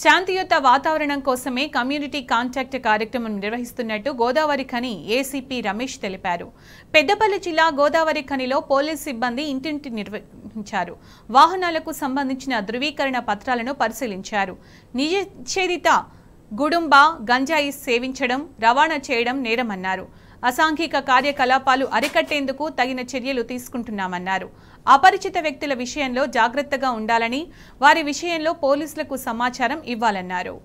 శాంతియుత వాతావరణం కోసమే కమ్యూనిటీ కాంటాక్ట్ కార్యక్రమం నిర్వహిస్తున్నట్టు గోదావరి ఖని ఏసీపీ రమేష్ తెలిపారు పెద్దపల్లి జిల్లా గోదావరి ఖనిలో పోలీస్ సిబ్బంది ఇంటింటి నిర్వహించారు వాహనాలకు సంబంధించిన ధృవీకరణ పత్రాలను పరిశీలించారు నిజేదిత గుడుంబ గంజాయి సేవించడం రవాణా చేయడం నేరమన్నారు అసాంఘిక కార్యకలాపాలు అరికట్టేందుకు తగిన చర్యలు తీసుకుంటున్నామన్నారు అపరిచిత వ్యక్తుల విషయంలో జాగ్రత్తగా ఉండాలని వారి విషయంలో పోలీసులకు సమాచారం ఇవ్వాలన్నారు